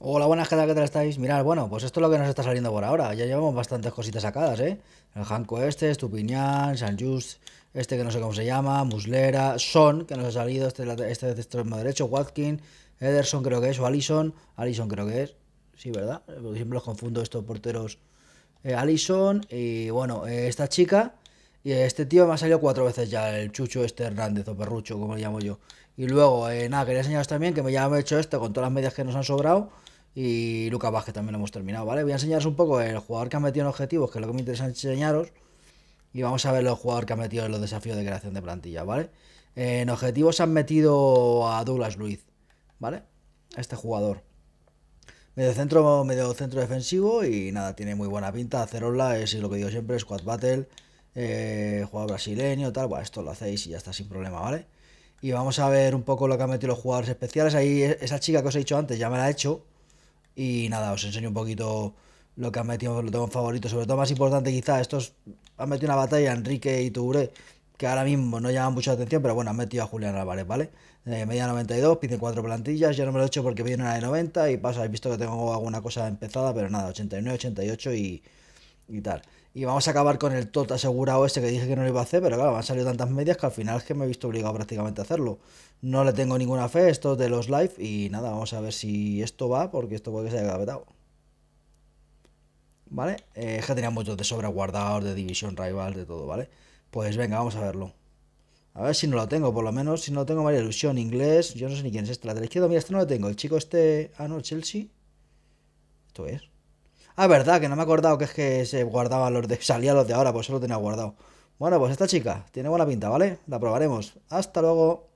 Hola, buenas, ¿qué tal, qué tal estáis? Mirad, bueno, pues esto es lo que nos está saliendo por ahora. Ya llevamos bastantes cositas sacadas, ¿eh? El Hanco este, Estupiñán, San Just, este que no sé cómo se llama, Muslera, Son, que nos ha salido, este, este de extremo derecho, Watkin, Ederson creo que es, o Alison, Alison creo que es, sí, ¿verdad? Porque siempre los confundo estos porteros. Eh, Alison, y bueno, eh, esta chica, y este tío me ha salido cuatro veces ya, el Chucho este Hernández o Perrucho, como le llamo yo. Y luego, eh, nada, quería enseñaros también que me ya he hecho esto con todas las medias que nos han sobrado. Y Lucas Vázquez también lo hemos terminado, ¿vale? Voy a enseñaros un poco el jugador que ha metido en objetivos, que es lo que me interesa enseñaros. Y vamos a ver los jugadores que ha metido en los desafíos de creación de plantilla, ¿vale? en objetivos han metido a Douglas Luiz, ¿vale? Este jugador. Medio centro, medio centro defensivo y nada, tiene muy buena pinta. Acerola es, es lo que digo siempre, Squad Battle eh, jugador brasileño, tal, bueno, esto lo hacéis y ya está sin problema, ¿vale? Y vamos a ver un poco lo que han metido los jugadores especiales. Ahí e, esa chica que os he dicho antes ya me la ha he hecho. Y nada, os enseño un poquito lo que han metido, lo tengo en favorito. Sobre todo más importante quizá, estos han metido una batalla, Enrique y Touré, que ahora mismo no mucho mucha atención, pero bueno, han metido a Julián Álvarez, ¿vale? Eh, media 92, piden cuatro plantillas, ya no me lo he hecho porque viene una de 90 y pasa, habéis visto que tengo alguna cosa empezada, pero nada, 89, 88 y y tal. Y vamos a acabar con el tot asegurado este que dije que no lo iba a hacer, pero claro, me han salido tantas medias que al final es que me he visto obligado prácticamente a hacerlo. No le tengo ninguna fe, esto de los live y nada, vamos a ver si esto va, porque esto puede que se haya ¿Vale? Eh, es que tenía muchos de sobra guardados, de división, Rival, de todo, ¿vale? Pues venga, vamos a verlo. A ver si no lo tengo, por lo menos, si no tengo, María Ilusión, inglés, yo no sé ni quién es este, la de la izquierda, mira, este no lo tengo, el chico este... Ah, no, Chelsea. Esto es... Ah, verdad, que no me he acordado que es que se guardaban los de. Salía los de ahora, pues solo tenía guardado. Bueno, pues esta chica tiene buena pinta, ¿vale? La probaremos. Hasta luego.